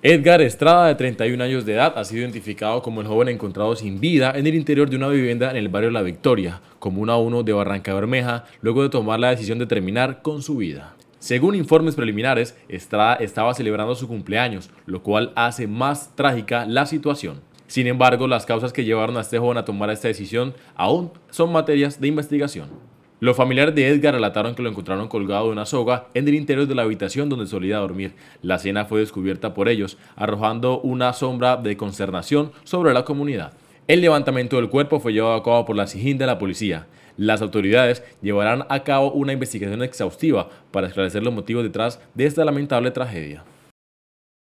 Edgar Estrada, de 31 años de edad, ha sido identificado como el joven encontrado sin vida en el interior de una vivienda en el barrio La Victoria, comuna 1 de Barranca Bermeja, luego de tomar la decisión de terminar con su vida. Según informes preliminares, Estrada estaba celebrando su cumpleaños, lo cual hace más trágica la situación. Sin embargo, las causas que llevaron a este joven a tomar esta decisión aún son materias de investigación. Los familiares de Edgar relataron que lo encontraron colgado de una soga en el interior de la habitación donde solía dormir. La escena fue descubierta por ellos, arrojando una sombra de consternación sobre la comunidad. El levantamiento del cuerpo fue llevado a cabo por la SIGIN de la policía. Las autoridades llevarán a cabo una investigación exhaustiva para esclarecer los motivos detrás de esta lamentable tragedia.